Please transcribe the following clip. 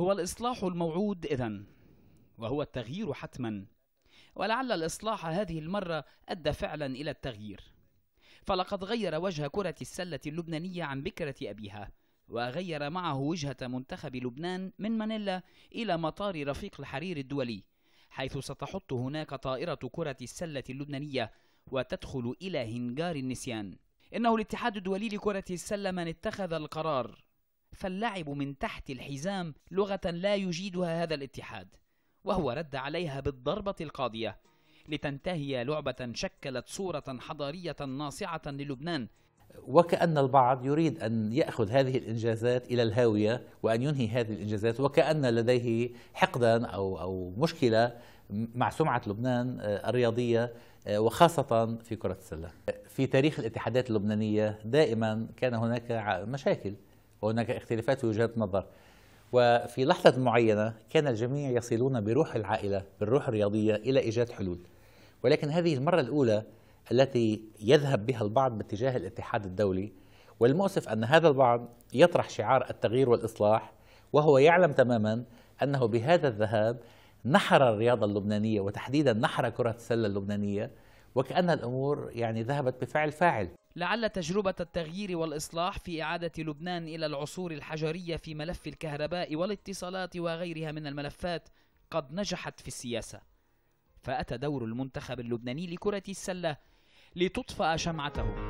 هو الإصلاح الموعود إذا وهو التغيير حتما ولعل الإصلاح هذه المرة أدى فعلا إلى التغيير فلقد غير وجه كرة السلة اللبنانية عن بكرة أبيها وغير معه وجهة منتخب لبنان من مانيلا إلى مطار رفيق الحرير الدولي حيث ستحط هناك طائرة كرة السلة اللبنانية وتدخل إلى هنجار النسيان إنه الاتحاد الدولي لكرة السلة من اتخذ القرار فاللعب من تحت الحزام لغة لا يجيدها هذا الاتحاد وهو رد عليها بالضربة القاضية لتنتهي لعبة شكلت صورة حضارية ناصعة للبنان وكأن البعض يريد أن يأخذ هذه الإنجازات إلى الهاوية وأن ينهي هذه الإنجازات وكأن لديه حقدا أو, أو مشكلة مع سمعة لبنان آه، الرياضية آه، وخاصة في كرة السلة في تاريخ الاتحادات اللبنانية دائما كان هناك مشاكل وهناك اختلافات في وجهات نظر وفي لحظة معينة كان الجميع يصلون بروح العائلة بالروح الرياضية إلى إيجاد حلول ولكن هذه المرة الأولى التي يذهب بها البعض باتجاه الاتحاد الدولي والمؤسف أن هذا البعض يطرح شعار التغيير والإصلاح وهو يعلم تماما أنه بهذا الذهاب نحر الرياضة اللبنانية وتحديدا نحر كرة السلة اللبنانية وكأن الأمور يعني ذهبت بفعل فاعل لعل تجربة التغيير والإصلاح في إعادة لبنان إلى العصور الحجرية في ملف الكهرباء والاتصالات وغيرها من الملفات قد نجحت في السياسة فأتى دور المنتخب اللبناني لكرة السلة لتطفأ شمعته